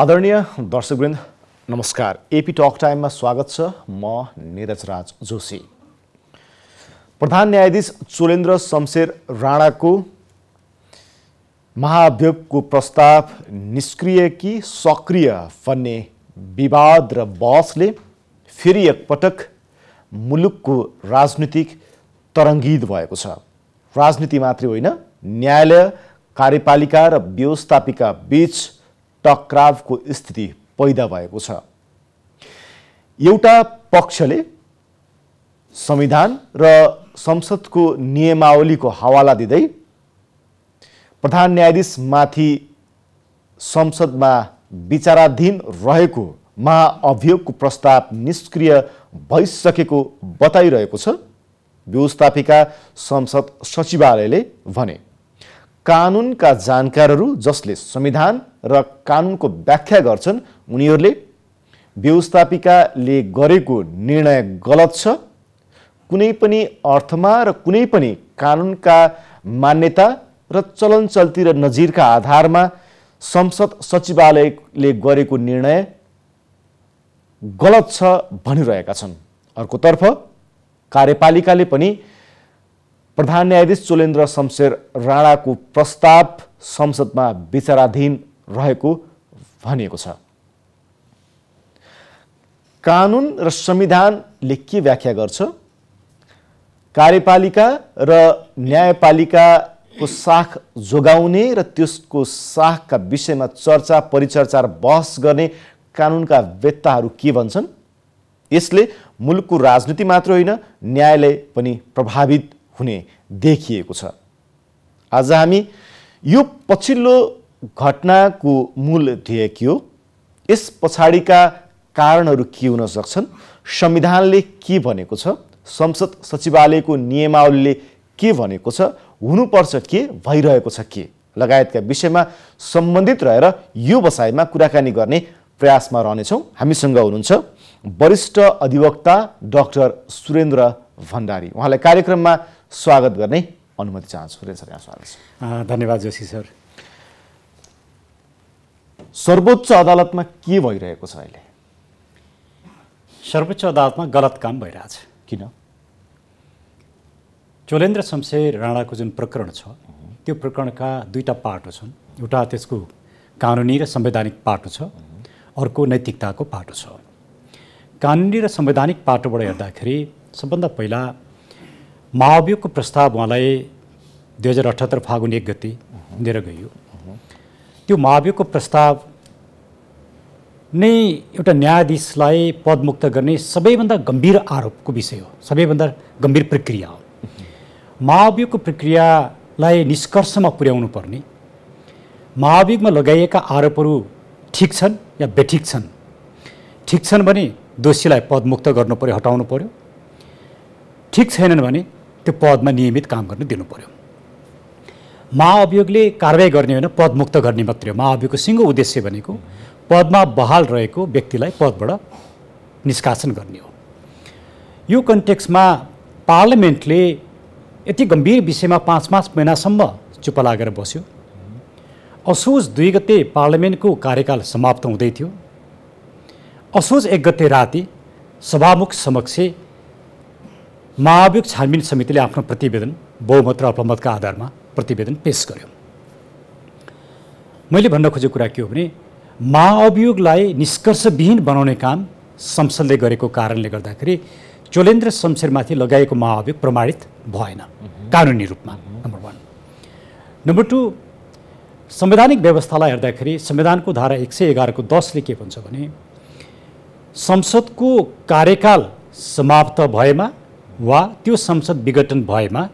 आदरणीय दर्शकवृन्द नमस्कार AP talk टाइममा स्वागत छ म निरज राज जोशी प्रधान न्यायाधीश चोलेन्द्र शमशेर राणाको महाभियोगको प्रस्ताव निष्क्रिय कि सक्रिय भन्ने विवाद र बहसले फेरि एकपटक मुलुकको राजनीतिक तरङ्गित भएको छ राजनीति मात्रै होइन न्यायालय कार्यपालिका र व्यवस्थापिका बीच टक्रावको स्थिति पैदा भएको छ एउटा पक्षले संविधान र संसदको नियमावलीको हवाला दिँदै प्रधान न्यायाधीशमाथि संसदमा विचाराधीन रहेको महाअभियोगको प्रस्ताव निष्क्रिय भइसकेको बताइरहेको छ व्यवस्थापिका संसद सचिवालयले भने कानुनका जानकारहरू जसले संविधान र कानुनको व्याख्या गर्छन् उनीहरूले व्यवस्थापिकाले गरेको निर्णय गलत छ कुनै पनि अर्थमा र कुनै पनि कानुनका मान्यता र चलन चल्ती र नजिरका आधारमा संसद सचिवालयले गरेको निर्णय गलत छ भनिरहेका छन् अर्कोतर्फ कार्यपालिकाले पनि प्रधान न्यायाधीश चोलेन्द्र शमशेर राणाको प्रस्ताव संसदमा विचाराधीन रहेको भनिएको छ कानुन र संविधानले के व्याख्या गर्छ कार्यपालिका र न्यायपालिकाको साख जोगाउने र त्यसको साखका विषयमा चर्चा परिचर्चा र बहस गर्ने कानुनका वेत्ताहरू के भन्छन् यसले मुलुकको राजनीति मात्र होइन न्यायालय पनि प्रभावित हुने देखिएको छ आज हामी यो पछिल्लो घटनाको मूल ध्येय के हो यस पछाडिका कारणहरू के हुन सक्छन् संविधानले के भनेको छ संसद सचिवालयको नियमावलीले के भनेको छ हुनुपर्छ के भइरहेको छ के लगायतका विषयमा सम्बन्धित रहेर यो बसाइमा कुराकानी गर्ने प्रयासमा रहनेछौँ हामीसँग हुनुहुन्छ वरिष्ठ अधिवक्ता डाक्टर सुरेन्द्र भण्डारी उहाँलाई कार्यक्रममा स्वागत गर्ने अनुमति चाहन्छु सुरेन्द्र सर यहाँ स्वागत छ धन्यवाद जोशी सर सर्वोच्च अदालतमा के भइरहेको छ अहिले सर्वोच्च अदालतमा गलत काम भइरहेछ किन चोलेन्द्र शमशेर राणाको जुन प्रकरण छ त्यो प्रकरणका दुईवटा पाटो छन् एउटा त्यसको कानुनी र संवैधानिक पाटो छ अर्को नैतिकताको पाटो छ कानुनी र संवैधानिक पाटोबाट हेर्दाखेरि सबभन्दा पहिला महाभियोगको प्रस्ताव उहाँलाई दुई हजार अठहत्तर फागुन एक गति दिएर गइयो त्यो महाभियोगको प्रस्ताव नै एउटा न्यायाधीशलाई पदमुक्त गर्ने सबैभन्दा गम्भीर आरोपको विषय हो सबैभन्दा गम्भीर प्रक्रिया हो महाभियोगको प्रक्रियालाई निष्कर्षमा पुर्याउनु पर्ने महाभियोगमा लगाइएका आरोपहरू ठिक छन् या बेठिक छन् ठिक छन् भने दोषीलाई पदमुक्त गर्नु पऱ्यो हटाउनु पऱ्यो ठिक छैनन् भने त्यो पदमा नियमित काम गर्न दिनु पऱ्यो महाअभियोगले कारवाही गर्ने होइन पदमुक्त गर्ने मात्रै हो महाअभियोगको सिङ्गो उद्देश्य भनेको पदमा बहाल रहेको व्यक्तिलाई पदबाट निष्कासन गर्ने हो यो कन्टेक्समा पार्लियामेन्टले यति गम्भीर विषयमा पाँच पाँच महिनासम्म चुप लागेर बस्यो असोज दुई गते पार्लियामेन्टको कार्यकाल समाप्त हुँदै थियो असोज एक गते राति सभामुख समक्ष महाभियोग छानबिन समितिले आफ्नो प्रतिवेदन बहुमत र अल्पमतका आधारमा प्रतिवेदन पेस गर्यो मैले भन्न खोजेको कुरा के हो भने महाअभियोगलाई निष्कर्षविहीन बनाउने काम संसदले गरेको कारणले गर्दाखेरि चोलेन्द्र शमशेरमाथि लगाएको महाअभियोग प्रमाणित भएन कानुनी रूपमा नम्बर वान नम्बर टू संवैधानिक व्यवस्थालाई हेर्दाखेरि संविधानको धारा एक सय एघारको दसले के भन्छ भने संसदको कार्यकाल समाप्त भएमा वा त्यो संसद विघटन भएमा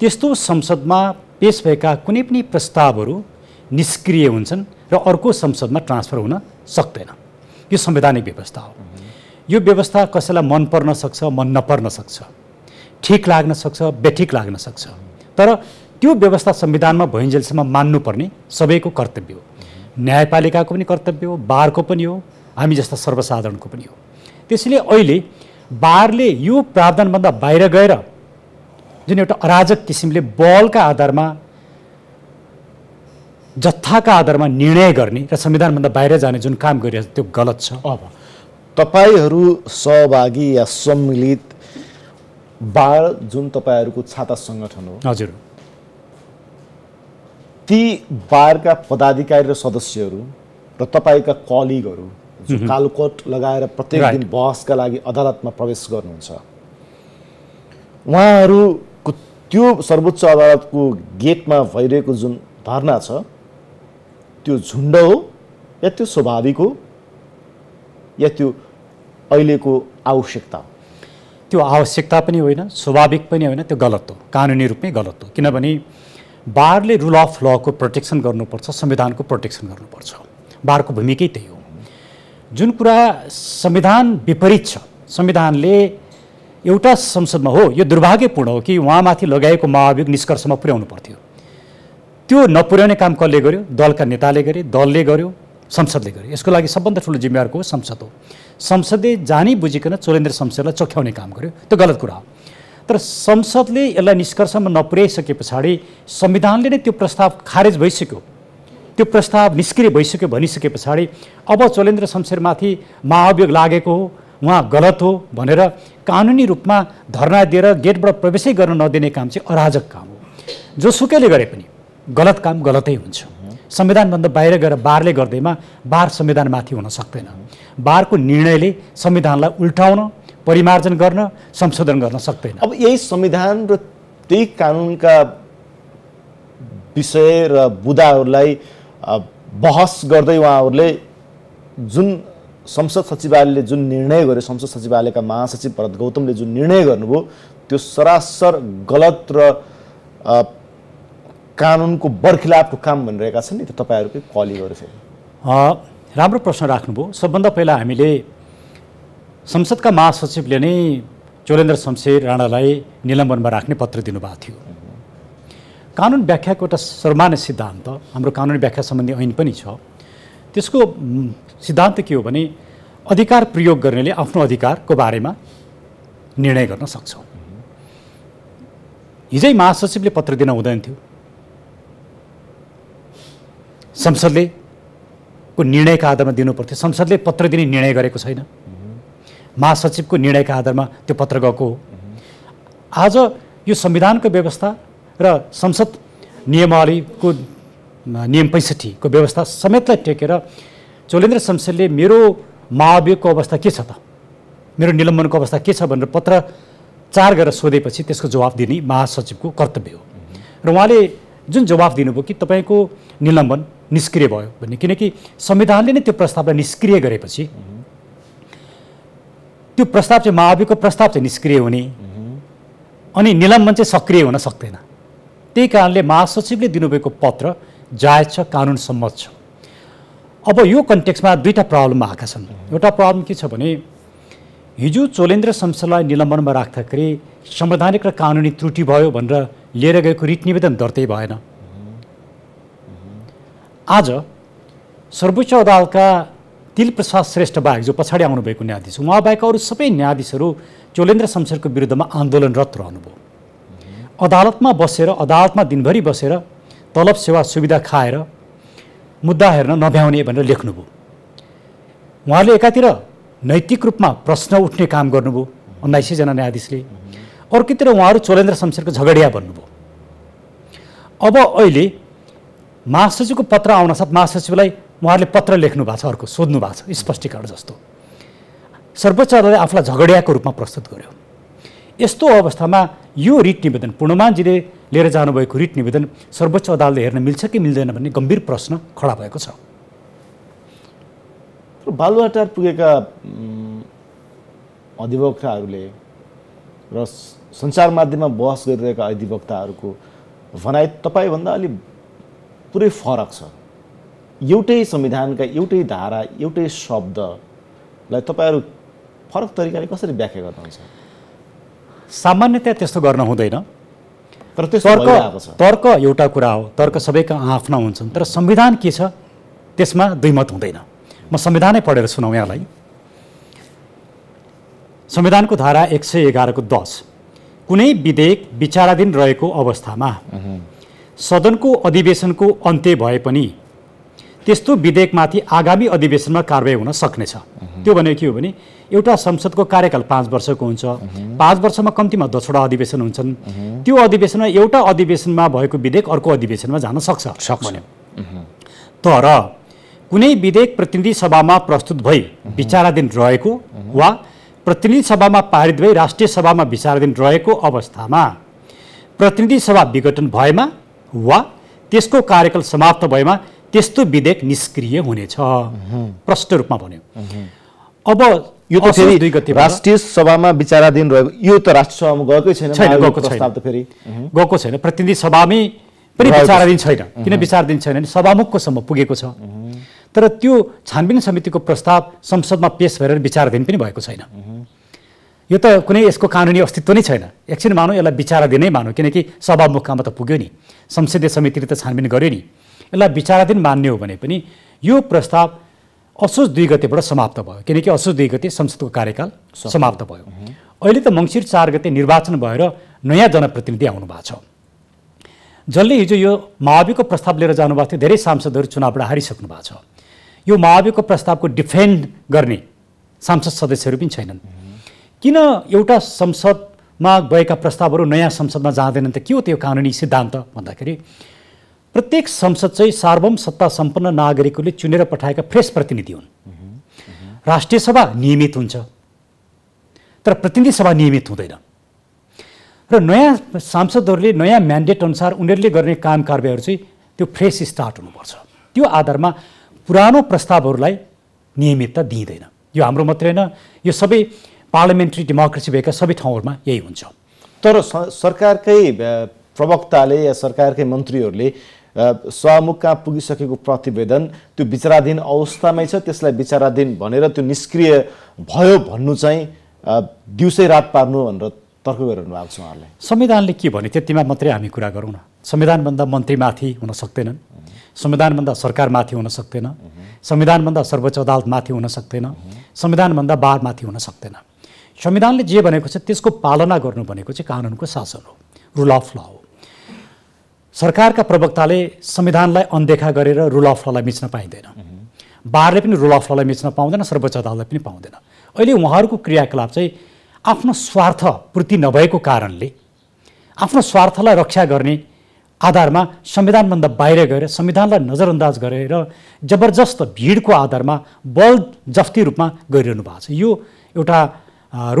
त्यस्तो संसदमा पेस भएका कुनै पनि प्रस्तावहरू निष्क्रिय हुन्छन् र अर्को संसदमा ट्रान्सफर हुन सक्दैन यो संवैधानिक व्यवस्था हो यो व्यवस्था कसैलाई मन पर्न सक्छ मन नपर्न सक्छ ठिक लाग्न सक्छ बेठिक लाग्न सक्छ तर त्यो व्यवस्था संविधानमा भइन्जेलसम्म मान्नुपर्ने सबैको कर्तव्य हो न्यायपालिकाको पनि कर्तव्य हो बारको पनि हो हामी जस्ता सर्वसाधारणको पनि हो त्यसैले अहिले बारले यो प्रावधानभन्दा बाहिर गएर जुन एउटा अराजक किसिमले बलका आधारमा जत्थाका आधारमा निर्णय गर्ने र संविधानभन्दा बाहिर जाने जुन काम गरिरहेको छ त्यो गलत छ अब तपाईँहरू सहभागी या सम्मिलित बाल जुन तपाईँहरूको छाता सङ्गठन हो हजुर ती बारका पदाधिकारी र सदस्यहरू र तपाईँका कलिगहरू कालकोट लगाएर प्रत्येक दिन बहसका लागि अदालतमा प्रवेश गर्नुहुन्छ उहाँहरू त्यो सर्वोच्च अदालतको गेटमा भइरहेको जुन धारणा छ त्यो झुन्ड हो या त्यो स्वाभाविक हो या त्यो अहिलेको आवश्यकता हो त्यो आवश्यकता पनि होइन स्वाभाविक पनि होइन त्यो गलत हो कानुनी रूपमै गलत हो किनभने बारले रुल अफ लको प्रोटेक्सन गर्नुपर्छ संविधानको प्रोटेक्सन गर्नुपर्छ बारको भूमिकै त्यही हो जुन कुरा संविधान विपरीत छ संविधानले एउटा संसदमा हो यो दुर्भाग्यपूर्ण हो कि उहाँमाथि लगाएको महाभियोग निष्कर्षमा पुर्याउनु पर्थ्यो त्यो नपुर्याउने काम कसले गर्यो दलका नेताले गरे दलले गर्यो संसदले गर्यो यसको लागि सबभन्दा ठुलो जिम्मेवारको संसद हो संसदले जानी बुझिकन चोलेन्द्र शमशेरलाई चोख्याउने काम गर्यो त्यो गलत कुरा हो तर संसदले यसलाई निष्कर्षमा नपुर्याइसके पछाडि संविधानले नै त्यो प्रस्ताव खारेज भइसक्यो त्यो प्रस्ताव निष्क्रिय भइसक्यो भनिसके पछाडि अब चोलेन्द्र शमशेरमाथि महाभियोग लागेको हो उहाँ गलत हो भनेर कानुनी रूपमा धर्ना दिएर गेटबाट प्रवेशै गर्न नदिने काम चाहिँ अराजक काम हो जोसुकैले गरे पनि गलत काम गलतै हुन्छ संविधानभन्दा बाहिर गएर बारले गर्दैमा बार संविधानमाथि हुन सक्दैन बारको निर्णयले संविधानलाई उल्टाउन परिमार्जन गर्न संशोधन गर्न सक्दैन अब यही संविधान र त्यही कानुनका विषय र बुदाहरूलाई बहस गर्दै उहाँहरूले जुन संसद सचिवालयले जुन निर्णय गर्यो संसद सचिवालयका महासचिव भरत गौतमले जुन निर्णय गर्नुभयो त्यो सरासर गलत र कानुनको बर्खिलापको काम भनिरहेका छन् नि त तपाईँहरूकै कलिगहरू फेरि राम्रो प्रश्न राख्नुभयो सबभन्दा पहिला हामीले संसदका महासचिवले नै चोलेन्द्र शमशेर राणालाई निलम्बनमा राख्ने पत्र दिनुभएको थियो कानुन व्याख्याको एउटा सर्मान्य सिद्धान्त हाम्रो कानुन व्याख्या सम्बन्धी ऐन पनि छ त्यसको सिद्धान्त के हो भने अधिकार प्रयोग गर्नेले आफ्नो अधिकारको बारेमा निर्णय गर्न सक्छौँ हिजै महासचिवले पत्र दिन हुँदैन थियो संसदले को निर्णयका आधारमा दिनुपर्थ्यो संसदले पत्र दिने निर्णय गरेको छैन महासचिवको निर्णयका आधारमा त्यो पत्र गएको हो आज यो संविधानको व्यवस्था र संसद नियमावलीको नियम पैँसठीको व्यवस्था समेतलाई टेकेर चोलेन्द्र शमशेरले मेरो महाभियोगको अवस्था के छ त मेरो निलम्बनको अवस्था के छ भनेर पत्र चार गरेर सोधेपछि त्यसको जवाब दिने महासचिवको कर्तव्य हो र उहाँले जुन जवाफ दिनुभयो कि तपाईँको निलम्बन निष्क्रिय भयो भन्ने किनकि संविधानले नै त्यो प्रस्तावलाई निष्क्रिय गरेपछि त्यो प्रस्ताव चाहिँ महाभियोगको प्रस्ताव चाहिँ निष्क्रिय हुने अनि निलम्बन चाहिँ सक्रिय हुन सक्दैन त्यही कारणले महासचिवले दिनुभएको पत्र जायज छ कानुन सम्मत छ अब यो कन्टेक्स्टमा दुईवटा प्रब्लम आएका छन् एउटा प्रब्लम के छ भने हिजो चोलेन्द्र संसदलाई निलम्बनमा राख्दाखेरि संवैधानिक र कानुनी त्रुटि भयो भनेर लिएर गएको रिट निवेदन दर्तै भएन आज सर्वोच्च अदालतका तिल प्रसाद श्रेष्ठ बाहेक जो पछाडि आउनुभएको न्यायाधीश उहाँ बाहेक अरू सबै न्यायाधीशहरू चोलेन्द्र शमशेरको विरुद्धमा आन्दोलनरत रहनुभयो अदालतमा बसेर अदालतमा दिनभरि बसेर तलब सेवा सुविधा खाएर मुद्दा हेर्न नभ्याउने भनेर लेख्नुभयो उहाँले एकातिर नैतिक रूपमा प्रश्न उठ्ने काम गर्नुभयो उन्नाइसैजना न्यायाधीशले अर्कोतिर उहाँहरू चोलेन्द्र शमशेरको झगडिया भन्नुभयो अब अहिले महासचिवको पत्र आउनसाथ महासचिवलाई उहाँहरूले पत्र लेख्नु भएको छ अर्को सोध्नु भएको छ स्पष्टीकरण जस्तो सर्वोच्च अदालतले आफूलाई झगडियाको रूपमा प्रस्तुत गर्यो यस्तो अवस्थामा यो रिट निवेदन पूर्णमानजीले लिएर जानुभएको रिट निवेदन सर्वोच्च अदालतले हेर्न मिल्छ कि मिल्दैन भन्ने गम्भीर प्रश्न खडा भएको छ बालुवाटार पुगेका अधिवक्ताहरूले र सञ्चार माध्यममा बहस गरिरहेका अधिवक्ताहरूको भनाइ तपाईँभन्दा अलि पुरै फरक छ एउटै संविधानका एउटै धारा एउटै शब्दलाई तपाईँहरू फरक तरिकाले कसरी व्याख्या गर्नुहुन्छ सामान्यतया त्यस्तो गर्न हुँदैन तर तर्क तर्क एउटा कुरा हो तर्क सबैका आफ्ना हुन्छन् तर संविधान के छ त्यसमा दुई मत हुँदैन म संविधानै पढेर सुनाउँ यहाँलाई संविधानको धारा एक सय एघारको दस कुनै विधेयक विचाराधीन रहेको अवस्थामा सदनको अधिवेशनको अन्त्य भए पनि त्यस्तो विधेयकमाथि आगामी अधिवेशनमा कारवाही हुन सक्नेछ त्यो भनेको के हो भने एउटा संसदको कार्यकाल पाँच वर्षको हुन्छ पाँच वर्षमा कम्तीमा दसवटा अधिवेशन हुन्छन् त्यो अधिवेशनमा एउटा अधिवेशनमा भएको विधेयक अर्को अधिवेशनमा जान सक्छ भन्यो तर कुनै विधेयक प्रतिनिधि सभामा प्रस्तुत भई विचाराधीन रहेको वा प्रतिनिधि सभामा पारित भई राष्ट्रिय सभामा विचाराधीन रहेको अवस्थामा प्रतिनिधि सभा विघटन भएमा वा त्यसको कार्यकाल समाप्त भएमा त्यस्तो विधेयक निष्क्रिय हुनेछ प्रष्ट रूपमा भन्यो अब यो त फेरि राष्ट्रिय सभामा विचाराधीन रहेको यो त राष्ट्रिय सभामा गएकै छैन छैन गएको छैन त फेरि गएको छैन प्रतिनिधि सभामै पनि विचाराधीन छैन किन विचाराधीन छैन भने सभामुखकोसम्म पुगेको छ तर त्यो छानबिन समितिको प्रस्ताव संसदमा पेस भएर विचाराधीन पनि भएको छैन यो त कुनै यसको कानुनी अस्तित्व नै छैन एकछिन मानौँ यसलाई विचाराधीनै मानौँ किनकि सभामुखमा त पुग्यो नि संसदीय समितिले त छानबिन गर्यो नि यसलाई विचाराधीन मान्ने हो भने पनि यो प्रस्ताव असोज दुई गतेबाट समाप्त भयो किनकि असोज दुई गते संसदको कार्यकाल समाप्त भयो अहिले त मङ्सिर चार गते निर्वाचन भएर नयाँ जनप्रतिनिधि आउनु भएको छ जसले हिजो यो माओवादीको प्रस्ताव लिएर जानुभएको थियो धेरै सांसदहरू चुनावबाट हारिसक्नु भएको छ यो माओवादीको प्रस्तावको डिफेन्ड गर्ने सांसद सदस्यहरू पनि छैनन् किन एउटा संसदमा गएका प्रस्तावहरू नयाँ संसदमा जाँदैनन् त के हो त्यो कानुनी सिद्धान्त भन्दाखेरि प्रत्येक संसद चाहिँ सार्वम सत्ता सम्पन्न नागरिकहरूले चुनेर पठाएका फ्रेस प्रतिनिधि हुन् राष्ट्रिय सभा नियमित हुन्छ तर प्रतिनिधि सभा नियमित हुँदैन र नयाँ सांसदहरूले नयाँ म्यान्डेट अनुसार उनीहरूले गर्ने काम कार्यहरू चाहिँ त्यो फ्रेस स्टार्ट हुनुपर्छ त्यो आधारमा पुरानो प्रस्तावहरूलाई नियमितता दिइँदैन यो हाम्रो मात्रै होइन यो सबै पार्लिमेन्ट्री डेमोक्रेसी भएका सबै ठाउँहरूमा यही हुन्छ तर सरकारकै प्रवक्ताले या सरकारकै मन्त्रीहरूले सहमुखका पुगिसकेको प्रतिवेदन त्यो विचाराधीन अवस्थामै छ त्यसलाई विचाराधीन भनेर त्यो निष्क्रिय भयो भन्नु चाहिँ दिउँसै रात पार्नु भनेर तर्क गरिरहनु भएको छ उहाँहरूले संविधानले के भने त्यतिमा मात्रै हामी कुरा गरौँ न संविधानभन्दा मन्त्रीमाथि हुन सक्दैनन् संविधानभन्दा सरकारमाथि हुन सक्दैन संविधानभन्दा सर्वोच्च अदालतमाथि हुन सक्दैन संविधानभन्दा बारमाथि हुन सक्दैन संविधानले जे भनेको छ त्यसको पालना गर्नु भनेको चाहिँ कानुनको शासन हो रुल अफ ल हो सरकारका प्रवक्ताले संविधानलाई अनदेखा गरेर रुल अफ ललाई मिच्न पाइँदैन बारले पनि रुल अफ ललाई मिच्न पाउँदैन सर्वोच्च अदालतले पनि पाउँदैन अहिले उहाँहरूको क्रियाकलाप चाहिँ आफ्नो स्वार्थ पूर्ति नभएको कारणले आफ्नो स्वार्थलाई रक्षा गर्ने आधारमा संविधानभन्दा बाहिर गएर संविधानलाई नजरअन्दाज गरेर जबरजस्त भिडको आधारमा बल जफ्ती रूपमा गरिरहनु भएको छ यो एउटा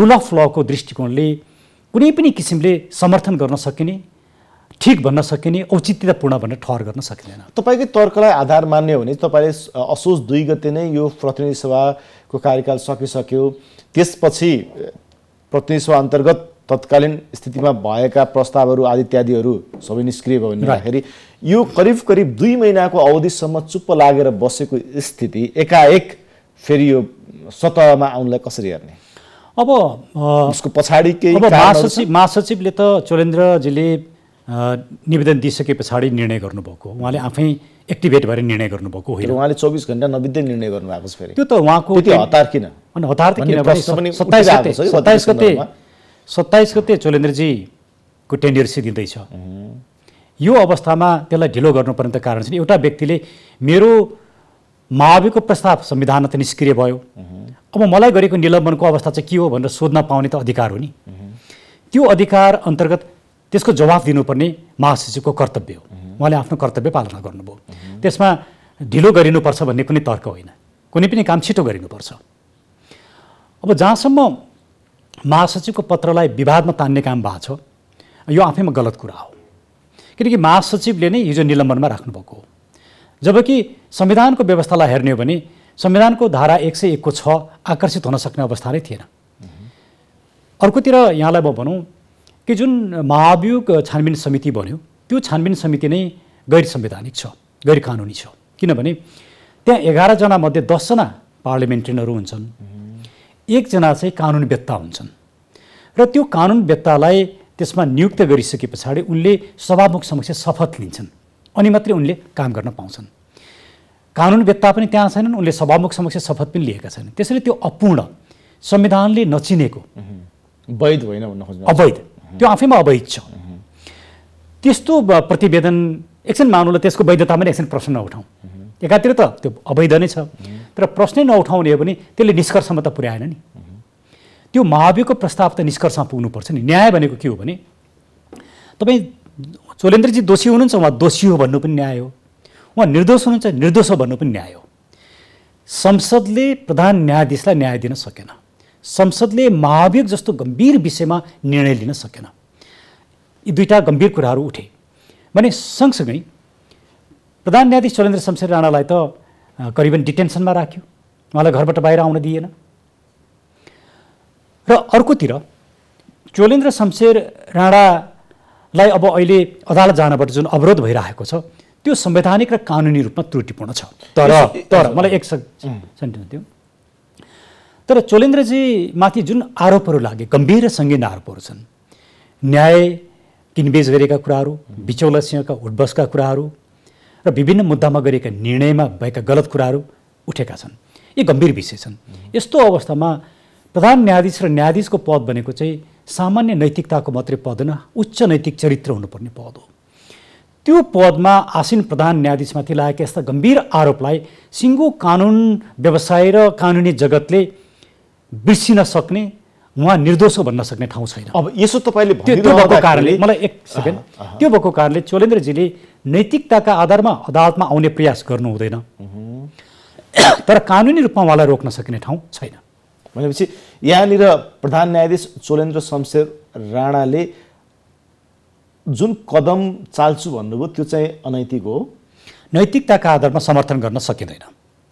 रुल अफ लको दृष्टिकोणले कुनै पनि किसिमले समर्थन गर्न सकिने ठिक भन्न सकिने औचित्यतापूर्ण भनेर ठहर गर्न सकिँदैन तपाईँकै तर्कलाई आधार मान्ने हो भने तपाईँले असोज दुई गते नै यो प्रतिनिधि सभाको कार्यकाल सकिसक्यो त्यसपछि प्रतिनिधि सभा अन्तर्गत तत्कालीन स्थितिमा भएका प्रस्तावहरू आदि इत्यादिहरू सबै निष्क्रिय भयो भन्दाखेरि यो करिब करिब दुई महिनाको अवधिसम्म चुप्प लागेर बसेको स्थिति एकाएक फेरि यो सतहमा आउनलाई कसरी हेर्ने अब उसको पछाडि केही महासचिव महासचिवले त चोलेन्द्रजीले निवेदन दिइसके पछाडि निर्णय गर्नुभएको उहाँले आफै एक्टिभेट भएर निर्णय गर्नुभएको होइन उहाँले चौबिस घन्टा नबित्दै निर्णय गर्नुभएको छ फेरि त्यो त उहाँको हतार किन अनि हतार त किन सत्ताइस गते सत्ताइस गते सत्ताइस गते चोलेन्द्रजीको टेन्डेन्सी दिँदैछ यो अवस्थामा त्यसलाई ढिलो गर्नुपर्ने त कारण छैन एउटा व्यक्तिले मेरो माओवादीको प्रस्ताव संविधानमा त निष्क्रिय भयो अब मलाई गरेको निलम्बनको अवस्था चाहिँ के हो भनेर सोध्न पाउने त अधिकार हो नि त्यो अधिकार अन्तर्गत त्यसको जवाफ दिनुपर्ने महासचिवको कर्तव्य हो उहाँले आफ्नो कर्तव्य पालना गर्नुभयो त्यसमा ढिलो गरिनुपर्छ भन्ने कुनै तर्क होइन कुनै पनि काम छिटो गरिनुपर्छ अब जहाँसम्म महासचिवको पत्रलाई विवादमा तान्ने काम भएको छ यो आफैमा गलत कुरा हो किनकि महासचिवले नै हिजो निलम्बनमा राख्नुभएको हो जबकि संविधानको व्यवस्थालाई हेर्ने हो भने संविधानको धारा एक सय एकको छ आकर्षित हुन सक्ने अवस्था नै थिएन अर्कोतिर यहाँलाई म भनौँ कि जुन महाभियोग छानबिन समिति बन्यो त्यो छानबिन समिति नै गैर संवैधानिक छ गैर कानुनी छ किनभने त्यहाँ एघारजनामध्ये दसजना पार्लिमेन्ट्रियनहरू हुन्छन् एकजना चाहिँ कानुन व्यत्ता हुन्छन् र त्यो कानुन व्यत्तालाई त्यसमा नियुक्त गरिसके पछाडि उनले सभामुख समक्ष शपथ लिन्छन् अनि मात्रै उनले काम गर्न पाउँछन् कानुन व्यत्ता पनि त्यहाँ छैनन् उनले सभामुख समक्ष शपथ पनि लिएका छैनन् त्यसैले त्यो अपूर्ण संविधानले नचिनेको वैध होइन अवैध त्यो आफैमा अवैध छ त्यस्तो प्रतिवेदन एकछिन मानौँला त्यसको वैधतामा नै एकछिन प्रश्न नउठाउँ एकातिर त त्यो अवैध नै छ तर प्रश्नै नउठाउने हो भने त्यसले निष्कर्षमा त पुर्याएन नि त्यो महाभियोगको प्रस्ताव त निष्कर्षमा पुग्नुपर्छ नि न्याय भनेको के हो भने तपाईँ चोलेन्द्रजी दोषी हुनुहुन्छ उहाँ दोषी हो भन्नु पनि न्याय हो उहाँ निर्दोष हुनुहुन्छ निर्दोष हो भन्नु पनि न्याय हो संसदले प्रधान न्यायाधीशलाई न्याय दिन सकेन संसदले महाभियोग जस्तो गम्भीर विषयमा निर्णय लिन सकेन यी दुईवटा गम्भीर कुराहरू उठे भने सँगसँगै प्रधान न्यायाधीश चलेन्द्र शमशेर राणालाई त करिबन डिटेन्सनमा राख्यो उहाँलाई घरबाट बाहिर आउन दिएन र अर्कोतिर चोलेन्द्र शमशेर राणालाई अब अहिले अदालत जानबाट जुन अवरोध भइरहेको छ त्यो संवैधानिक र कानुनी रूपमा त्रुटिपूर्ण छ तर तर मलाई एक सेन्टेन्स दिउँ तर चोलेन्द्रजीमाथि जुन आरोपहरू लागे गम्भीर र सङ्गीन आरोपहरू छन् न्याय किनबेज गरेका कुराहरू बिचौलसिंहका उठबसका कुराहरू र विभिन्न मुद्दामा गरेका निर्णयमा भएका गलत कुराहरू उठेका छन् यी गम्भीर विषय छन् यस्तो अवस्थामा प्रधान न्यायाधीश र न्यायाधीशको पद भनेको चाहिँ सामान्य नैतिकताको मात्रै पद होइन उच्च नैतिक चरित्र हुनुपर्ने पद हो त्यो पदमा आसिन प्रधान न्यायाधीशमाथि लागेका यस्ता गम्भीर आरोपलाई सिङ्गो कानुन व्यवसाय र कानुनी जगतले बिर्सिन सक्ने उहाँ निर्दोष हो भन्न सक्ने ठाउँ छैन अब यसो तपाईँले त्यो भएको कारणले मलाई एक सेकेन्ड त्यो भएको कारणले चोलेन्द्रजीले नैतिकताका आधारमा अदालतमा आउने प्रयास गर्नु हुँदैन तर कानुनी रूपमा उहाँलाई रोक्न सक्ने ठाउँ छैन भनेपछि यहाँनिर प्रधान न्यायाधीश चोलेन्द्र शमशेर राणाले जुन कदम चाल्छु भन्नुभयो त्यो चाहिँ अनैतिक हो नैतिकताका आधारमा समर्थन गर्न सकिँदैन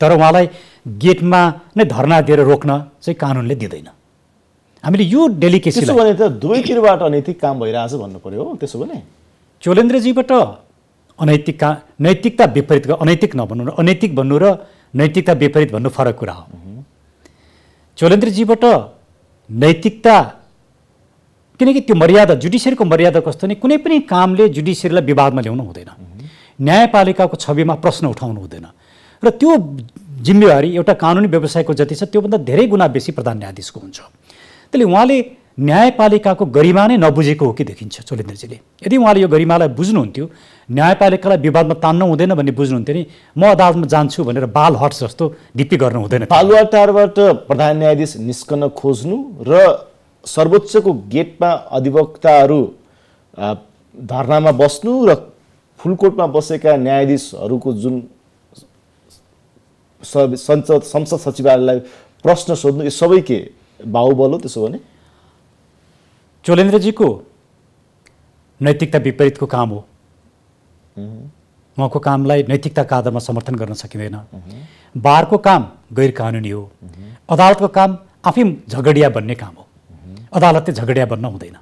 तर उहाँलाई गेटमा नै धरना दिएर रोक्न चाहिँ कानुनले दिँदैन हामीले यो डेलिकेसी त्यसो भने त दुवैतिरबाट अनैतिक काम भइरहेछ भन्नु पऱ्यो हो त्यसो भने चोलेन्द्रजीबाट अनैतिक का नैतिकता विपरीत अनैतिक नभन्नु र अनैतिक भन्नु र नैतिकता विपरीत भन्नु फरक कुरा हो चोलेन्द्रजीबाट नैतिकता किनकि त्यो मर्यादा जुडिसियरको मर्यादा कस्तो नि कुनै पनि कामले जुडिसियरलाई विवादमा ल्याउनु हुँदैन न्यायपालिकाको छविमा प्रश्न उठाउनु हुँदैन र त्यो जिम्मेवारी एउटा कानुनी व्यवसायको जति छ त्योभन्दा धेरै गुणा बेसी प्रधान न्यायाधीशको हुन्छ त्यसले उहाँले न्यायपालिकाको गरिमा नै नबुझेको हो कि देखिन्छ चोलेन्द्रजीले यदि उहाँले यो गरिमालाई बुझ्नुहुन्थ्यो न्यायपालिकालाई विवादमा तान्नु हुँदैन भन्ने बुझ्नुहुन्थ्यो नि म अदालतमा जान्छु भनेर बाल हट्स जस्तो ढिप्पी गर्नु हुँदैन टारबाट प्रधान न्यायाधीश निस्कन खोज्नु र सर्वोच्चको गेटमा अधिवक्ताहरू धरनामा बस्नु र फुलकोटमा बसेका न्यायाधीशहरूको जुन संसद संसद सचिवालयलाई प्रश्न सोध्नु यो सबै के बाहुबल हो त्यसो भने चोलेन्द्रजीको नैतिकता विपरीतको काम हो उहाँको कामलाई नैतिकता आधारमा समर्थन गर्न सकिँदैन बारको काम गैर कानुनी हो अदालतको काम आफै झगडिया बन्ने काम हो अदालतले झगडिया बन्न हुँदैन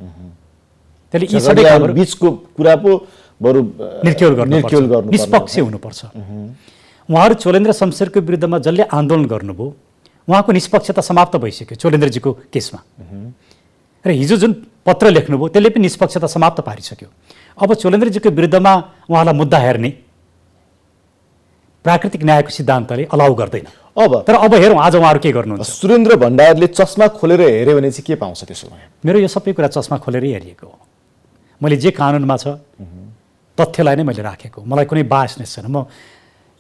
त्यसले यी सबै बिचको कुरा पो बरु निष्पक्ष हुनुपर्छ उहाँहरू चोलेन्द्र शमशेरको विरुद्धमा जसले आन्दोलन गर्नुभयो उहाँको निष्पक्षता समाप्त भइसक्यो चोलेन्द्रजीको केसमा र हिजो जुन पत्र लेख्नुभयो त्यसले पनि निष्पक्षता समाप्त पारिसक्यो अब चोलेन्द्रजीको विरुद्धमा उहाँलाई मुद्दा हेर्ने प्राकृतिक न्यायको सिद्धान्तले अलाउ गर्दैन अब तर अब हेरौँ आज उहाँहरू के गर्नुहुन्छ सुरेन्द्र भण्डारले चस्मा खोलेर हेऱ्यो भने चाहिँ के पाउँछ त्यसो भए मेरो यो सबै कुरा चस्मा खोलेरै हेरिएको हो मैले जे कानुनमा छ तथ्यलाई नै मैले राखेको मलाई कुनै बास नै छैन म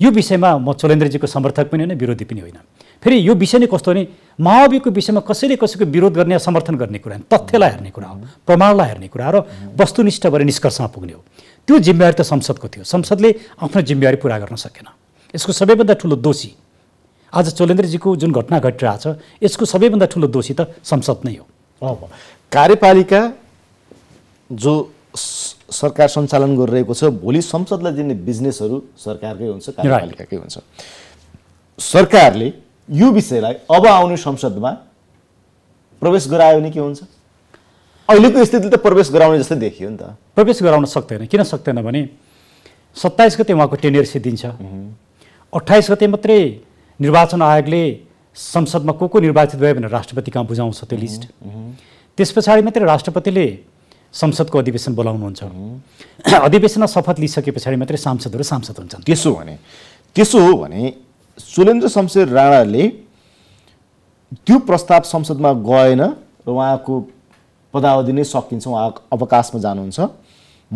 यो विषयमा म चोलेन्द्रजीको समर्थक पनि होइन विरोधी पनि होइन फेरि यो विषय नै कस्तो भने माओवादीको विषयमा कसैले कसैको विरोध गर्ने समर्थन गर्ने कुरा होइन तथ्यलाई हेर्ने कुरा हो प्रमाणलाई हेर्ने कुरा र वस्तुनिष्ठ भएर निष्कर्षमा पुग्ने हो त्यो जिम्मेवारी त संसदको थियो संसदले आफ्नो जिम्मेवारी पुरा गर्न सकेन यसको सबैभन्दा ठुलो दोषी आज चोलेन्द्रजीको जुन घटना घटिरहेछ यसको सबैभन्दा ठुलो दोषी त संसद नै हो कार्यपालिका जो सरकार सञ्चालन गरिरहेको छ भोलि संसदलाई दिने बिजनेसहरू सरकारकै हुन्छ कार्यपालिकाकै हुन्छ सरकारले यो विषयलाई अब आउने संसदमा प्रवेश गरायो भने के हुन्छ अहिलेको स्थिति त प्रवेश गराउने जस्तै देखियो नि त प्रवेश गराउन सक्दैन किन सक्दैन भने सत्ताइस गते उहाँको टेनियर सिद्धिन्छ अठाइस गते मात्रै निर्वाचन आयोगले संसदमा को को निर्वाचित भयो भने राष्ट्रपति कहाँ बुझाउँछ त्यो लिस्ट त्यस पछाडि मात्रै राष्ट्रपतिले संसदको अधिवेशन बोलाउनुहुन्छ अधिवेशनमा शपथ लिइसके पछाडि मात्रै सांसदहरू सांसद हुन्छन् त्यसो भने त्यसो हो भने सुलेन्द्र शमशेर राणाले त्यो प्रस्ताव संसदमा गएन र उहाँको पदावधि नै सकिन्छ उहाँ अवकाशमा जानुहुन्छ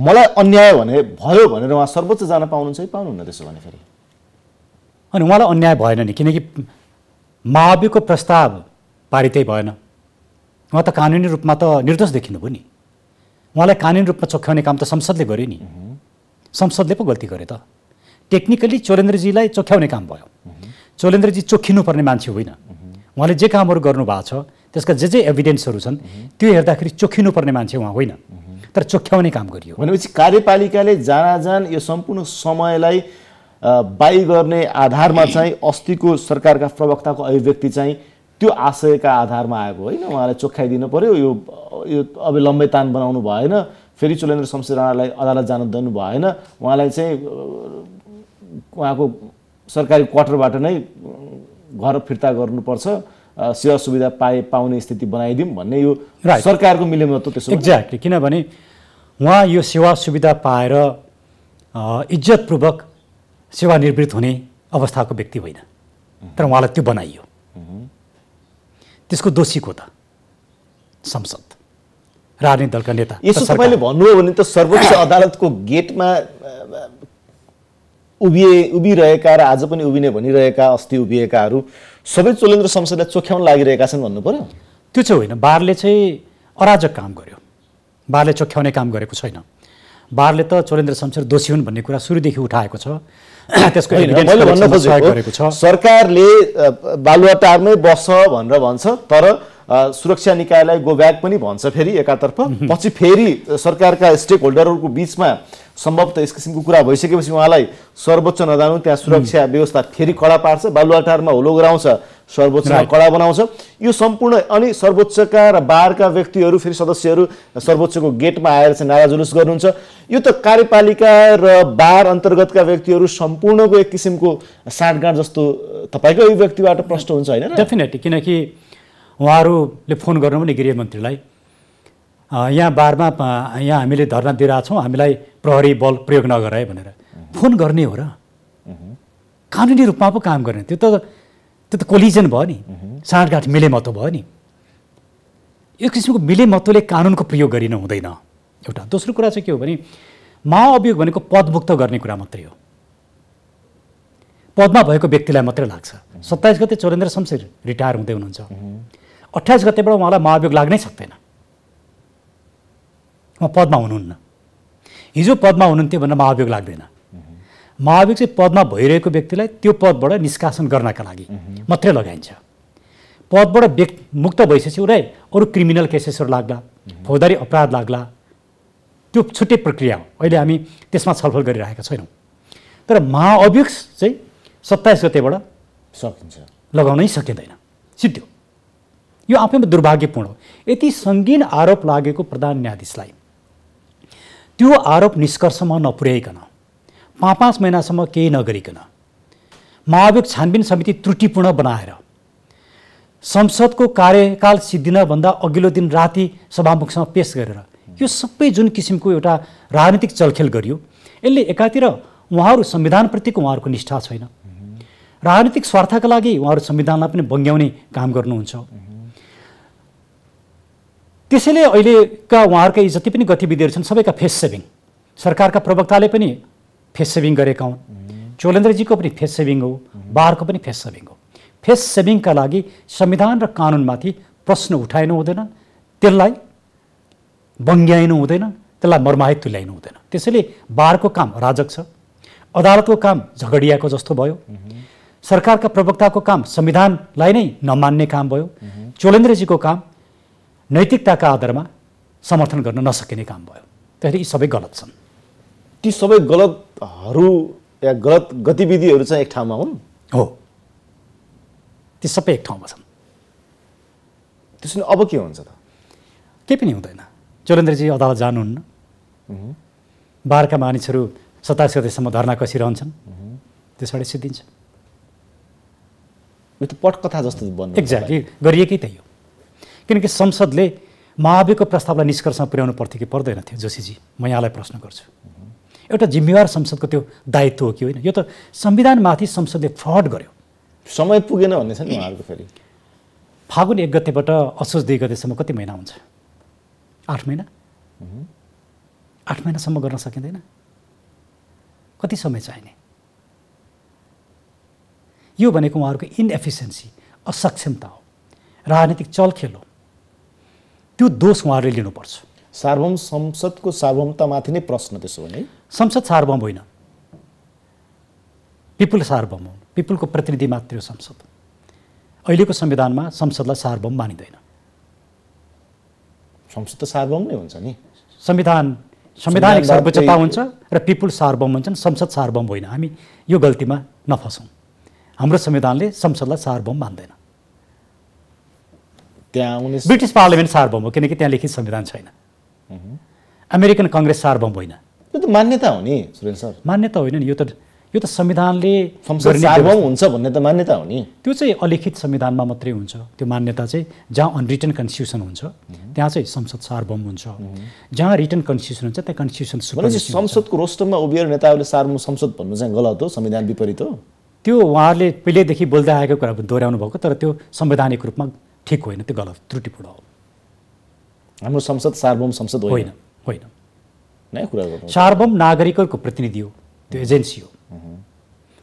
मलाई अन्याय भने भयो भनेर उहाँ सर्वोच्च जान पाउनुहुन्छ कि पाउनुहुन्न त्यसो भने फेरि अनि उहाँलाई अन्याय भएन नि किनकि माओवादीको प्रस्ताव पारितै भएन उहाँ त कानुनी रूपमा त निर्दोष देखिनुभयो नि उहाँलाई कानुन रूपमा चोख्याउने काम त संसदले गर्यो नि संसदले पो गल्ती गर्यो त टेक्निकली चोरेन्द्रजीलाई चोख्याउने काम भयो चोरेन्द्रजी चोखिनुपर्ने मान्छे होइन उहाँले जे कामहरू गर्नुभएको छ त्यसका जे जे एभिडेन्सहरू छन् त्यो हेर्दाखेरि चोखिनुपर्ने मान्छे उहाँ होइन तर चोख्याउने काम गरियो भनेपछि कार्यपालिकाले जान यो सम्पूर्ण समयलाई बाई गर्ने आधारमा चाहिँ अस्तिको सरकारका प्रवक्ताको अभिव्यक्ति चाहिँ त्यो आशयका आधारमा आएको होइन उहाँलाई चोख्याइदिनु पऱ्यो यो यो अब लम्बे तान बनाउनु भएन फेरि चुलेन्द्र शमशेर राणालाई अदालत जान दिनु भएन उहाँलाई चाहिँ उहाँको सरकारी क्वार्टरबाट नै घर फिर्ता गर्नुपर्छ सेवा सुविधा पाए पाउने स्थिति बनाइदिउँ भन्ने यो सरकारको त त्यसो एक्ज्याक्टली किनभने उहाँ यो सेवा सुविधा पाएर इज्जतपूर्वक सेवानिवृत्त हुने अवस्थाको व्यक्ति होइन तर उहाँलाई त्यो बनाइयो त्यसको दोषी को त संसद राजनीतिक दलका नेता यसो तपाईँले भन्नुभयो भने त सर्वोच्च अदालतको गेटमा उभिए उभिरहेका र आज पनि उभिने भनिरहेका अस्ति उभिएकाहरू सबै चोलेन्द्र संसदलाई चोख्याउन लागिरहेका छन् भन्नु पऱ्यो त्यो चाहिँ होइन बारले चाहिँ अराजक काम गर्यो बारले चोख्याउने काम गरेको छैन बारले त चोलेन्द्र शमशेर दोषी हुन् भन्ने कुरा सुरुदेखि उठाएको छ त्यसको गरेको छ सरकारले बालुवाटारमै बस्छ भनेर भन्छ तर सुरक्षा निकायलाई गो ब्याक पनि भन्छ फेरि एकातर्फ पछि फेरि सरकारका स्टेक होल्डरहरूको बिचमा सम्भवतः यस किसिमको कुरा भइसकेपछि उहाँलाई सर्वोच्च नजानु त्यहाँ सुरक्षा व्यवस्था फेरि कडा पार्छ बालुवाटारमा होलो गराउँछ सर्वोच्च कडा बनाउँछ यो सम्पूर्ण अनि सर्वोच्चका र बारका व्यक्तिहरू फेरि सदस्यहरू सर्वोच्चको गेटमा आएर चाहिँ नारा जुलुस गर्नुहुन्छ यो त कार्यपालिका र बार अन्तर्गतका व्यक्तिहरू सम्पूर्णको एक किसिमको साँठगाँठ जस्तो तपाईँको अभिव्यक्तिबाट प्रश्न हुन्छ होइन डेफिनेटली किनकि उहाँहरूले फोन गर्नु पनि गृहमन्त्रीलाई यहाँ बारमा यहाँ हामीले धर्ना दिइरहेछौँ हामीलाई प्रहरी बल प्रयोग नगराए भनेर फोन गर्ने हो र कानुनी रूपमा पो काम गर्ने त्यो त त्यो त कोलिजन भयो नि साँठगाँठ मिलेमतो भयो नि यो किसिमको मिलेमतोले कानुनको प्रयोग गरिन हुँदैन एउटा दोस्रो कुरा चाहिँ के हो भने महाअभियोग भनेको पदमुक्त गर्ने कुरा मात्रै हो पदमा भएको व्यक्तिलाई मात्रै लाग्छ सत्ताइस गते चौरेन्द्र शमशेर रिटायर हुँदै हुनुहुन्छ अट्ठाइस गतेबाट उहाँलाई महाभियोग लाग्नै सक्दैन उहाँ पदमा हुनुहुन्न हिजो पदमा हुनुहुन्थ्यो भनेर महाभियोग लाग्दैन महाभियोग चाहिँ पदमा भइरहेको व्यक्तिलाई त्यो पदबाट निष्कासन गर्नका लागि मात्रै लगाइन्छ पदबाट व्यक्ति मुक्त भइसकेपछि उसलाई अरू क्रिमिनल केसेसहरू लाग्ला फौजदारी अपराध लाग्ला त्यो छुट्टै प्रक्रिया हो अहिले हामी त्यसमा छलफल गरिरहेका छैनौँ तर महाअभियोग चाहिँ सत्ताइस गतेबाट सकिन्छ लगाउनै सकिँदैन सिद्धो यो आफैमा दुर्भाग्यपूर्ण हो यति सङ्गीन आरोप लागेको प्रधान न्यायाधीशलाई त्यो आरोप निष्कर्षमा नपुर्याइकन पाँच पाँच महिनासम्म केही नगरिकन महाभियोग छानबिन समिति त्रुटिपूर्ण बनाएर संसदको कार्यकाल सिद्धिनभन्दा अघिल्लो दिन राति सभामुखसँग पेस गरेर यो सबै जुन किसिमको एउटा राजनीतिक चलखेल गरियो यसले एकातिर उहाँहरू संविधानप्रतिको उहाँहरूको निष्ठा छैन राजनीतिक स्वार्थका लागि उहाँहरू संविधानलाई पनि बङ्ग्याउने काम गर्नुहुन्छ त्यसैले अहिलेका उहाँहरूका यी जति पनि गतिविधिहरू छन् सबैका फेस सेभिङ सरकारका प्रवक्ताले पनि फेस सेभिङ गरेका हुन् चोलेन्द्रजीको पनि फेस सेभिङ हो बारको पनि फेस सेभिङ हो फेस सेभिङका लागि संविधान र कानुनमाथि प्रश्न उठाइनु हुँदैन त्यसलाई बङ्ग्याइनु हुँदैन त्यसलाई मर्माहित तुल्याइनु हुँदैन त्यसैले बारको काम राजक छ अदालतको काम झगडियाको जस्तो भयो सरकारका प्रवक्ताको काम संविधानलाई नै नमान्ने काम भयो चोलेन्द्रजीको काम नैतिकताका आधारमा समर्थन गर्न नसकिने काम भयो त्यसरी यी सबै गलत छन् ती सबै गलतहरू या गलत गतिविधिहरू चाहिँ एक ठाउँमा हुन् हो ती सबै एक ठाउँमा छन् त्यसो अब के हुन्छ त केही पनि हुँदैन जोरेन्द्रजी अदालत जानुहुन्न बारका मानिसहरू सत्ताइस गतिसम्म धर्ना कसिरहन्छन् त्यसबाट सिद्धिन्छ यो त पटकथा जस्तो एक्ज्याक्टली गरिएकै त्यही हो किनकि संसदले महाभियोगको प्रस्तावलाई निष्कर्षमा पुर्याउनु पर्थ्यो कि पर्दैन थियो जोशीजी म यहाँलाई प्रश्न गर्छु एउटा जिम्मेवार संसदको त्यो दायित्व हो कि होइन यो त संविधानमाथि संसदले फ्रड गर्यो समय पुगेन भन्ने छ नि उहाँहरूको फेरि फागुन एक गतेबाट असोज दुई गतेसम्म कति महिना हुन्छ आठ महिना आठ महिनासम्म गर्न सकिँदैन कति समय चाहिने यो भनेको उहाँहरूको इनएफिसियन्सी असक्षमता हो राजनीतिक चलखेल हो त्यो दोष उहाँहरूले लिनुपर्छ सार्वभौम संसदको सार्वभौमतामाथि नै प्रश्न त्यसो भने संसद सार्वभौम होइन पिपुल सार्वभौम हो पिपुलको प्रतिनिधि मात्र हो संसद अहिलेको संविधानमा संसदलाई सार्वभौम मानिँदैन संसद त सार्वभौम नै हुन्छ नि संविधान संविधान सर्वोच्चता हुन्छ र पिपुल सार्वभौम हुन्छन् संसद सार्वभौम होइन हामी यो गल्तीमा नफसौँ हाम्रो संविधानले संसदलाई सार्वभौम मान्दैन त्यहाँ उनी ब्रिटिस पार्लियामेन्ट सार्वभौम हो किनकि त्यहाँ लेखित संविधान छैन अमेरिकन कङ्ग्रेस सार्वभौम होइन त्यो त मान्यता हो नि सुरेन्द्र सर मान्यता होइन नि यो त यो त संविधानले सार्वभौम हुन्छ भन्ने त मान्यता हो नि त्यो चाहिँ अलिखित संविधानमा मात्रै हुन्छ त्यो मान्यता चाहिँ जहाँ अनरिटन कन्स्टिट्युसन हुन्छ त्यहाँ चाहिँ संसद सार्वभौम हुन्छ जहाँ रिटन कन्स्टिट्युसन हुन्छ त्यहाँ कन्स्टिट्युसन संसदको रोस्टममा उभिएर नेताहरूले सार्वभौम संसद भन्नु चाहिँ गलत हो संविधान विपरीत हो त्यो उहाँहरूले पहिल्यैदेखि बोल्दै आएको कुरा दोहोऱ्याउनु भएको तर त्यो संवैधानिक रूपमा ठिक होइन त्यो गलत त्रुटिपूर्ण हो हाम्रो संसद सार्वभौम संसद होइन होइन कुरा सार्वभौम नागरिकहरूको प्रतिनिधि हो त्यो एजेन्सी हो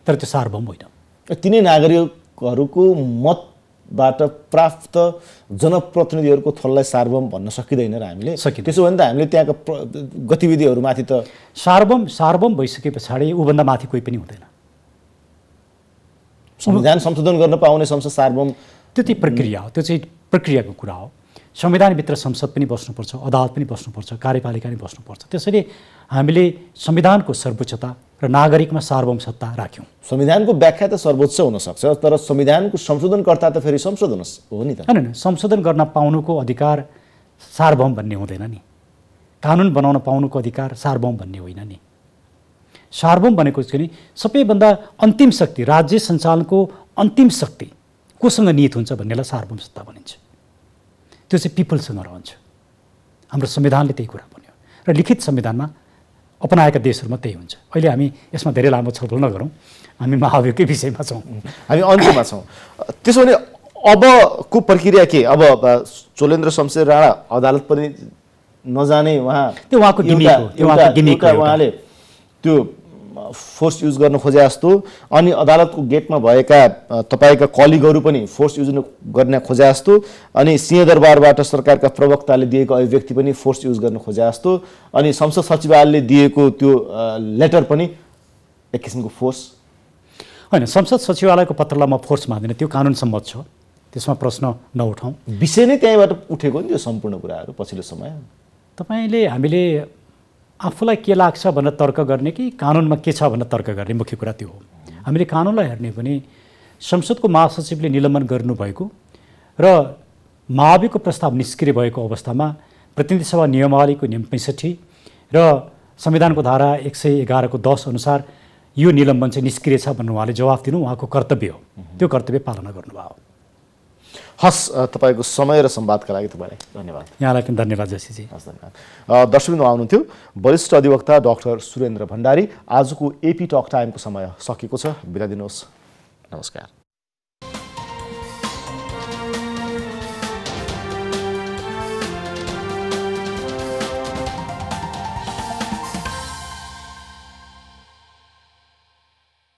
तर त्यो सार्वभौम होइन तिनै नागरिकहरूको मतबाट प्राप्त जनप्रतिनिधिहरूको थललाई सार्वभौम भन्न सकिँदैन र हामीले सकिन्छ त्यसो भने त हामीले त्यहाँको गतिविधिहरूमाथि त सार्वभौम सार्वभौम भइसके पछाडि ऊभन्दा माथि कोही पनि हुँदैन संविधान संशोधन गर्न पाउने संसद सार्वभौम त्यो चाहिँ प्रक्रिया हो त्यो चाहिँ प्रक्रियाको कुरा हो संविधानभित्र संसद पनि बस्नुपर्छ अदालत पनि बस्नुपर्छ कार्यपालिका पनि बस्नुपर्छ त्यसैले हामीले संविधानको सर्वोच्चता र नागरिकमा सत्ता राख्यौँ संविधानको व्याख्या त सर्वोच्च हुनसक्छ तर संविधानको संशोधनकर्ता त फेरि संशोधन हो नि त होइन संशोधन गर्न पाउनुको अधिकार सार्वभौम भन्ने हुँदैन नि कानुन बनाउन पाउनुको अधिकार सार्वभौम भन्ने होइन नि सार्वभौम भनेको चाहिँ सबैभन्दा अन्तिम शक्ति राज्य सञ्चालनको अन्तिम शक्ति कोसँग निहित हुन्छ भन्नेलाई सार्वभौम सत्ता भनिन्छ त्यो चाहिँ पिपलसँग रहन्छ हाम्रो संविधानले त्यही कुरा भन्यो र लिखित संविधानमा अपनाएका देशहरूमा त्यही हुन्छ अहिले हामी यसमा धेरै लामो छलफल नगरौँ हामी महाभियोगकै विषयमा छौँ हामी अन्त्यमा छौँ त्यसो भने अबको प्रक्रिया के अब चोलेन्द्र शमशेर राणा अदालत पनि नजाने उहाँ त्यो उहाँको उहाँले त्यो फोर्स युज गर्न खोजे जस्तो अनि अदालतको गेटमा भएका तपाईँका कलिगहरू पनि फोर्स युज गर्न खोजे जस्तो अनि सिंहदरबारबाट सरकारका प्रवक्ताले दिएको अभिव्यक्ति पनि फोर्स युज गर्न खोजे जस्तो अनि संसद सचिवालयले दिएको त्यो लेटर पनि एक किसिमको फोर्स होइन संसद सचिवालयको पत्रलाई म फोर्स मान्दिनँ त्यो कानुन सम्मत छ त्यसमा प्रश्न नउठाउँ विषय नै त्यहीँबाट उठेको नि त्यो सम्पूर्ण कुराहरू पछिल्लो समय तपाईँले हामीले आफूलाई के लाग्छ भनेर तर्क गर्ने कि कानुनमा के छ भनेर तर्क गर्ने मुख्य कुरा त्यो हो हामीले कानुनलाई हेर्ने भने संसदको महासचिवले निलम्बन गर्नुभएको र माओवादीको प्रस्ताव निष्क्रिय भएको अवस्थामा प्रतिनिधि सभा नियमावलीको नियम पैँसठी र संविधानको धारा एक सय एघारको दस अनुसार यो निलम्बन चाहिँ निष्क्रिय छ भन्नु उहाँले जवाफ दिनु उहाँको कर्तव्य हो त्यो कर्तव्य पालना गर्नुभयो हस् तपाईँको समय र संवादका लागि तपाईँलाई धन्यवाद यहाँलाई पनि धन्यवाद जोशीजी हस् धन्यवाद दर्शकबिन्दुमा आउनुहुन्थ्यो वरिष्ठ अधिवक्ता डाक्टर सुरेन्द्र भण्डारी आजको एपी टक टाइमको समय सकेको छ बिदा दिनुहोस् नमस्कार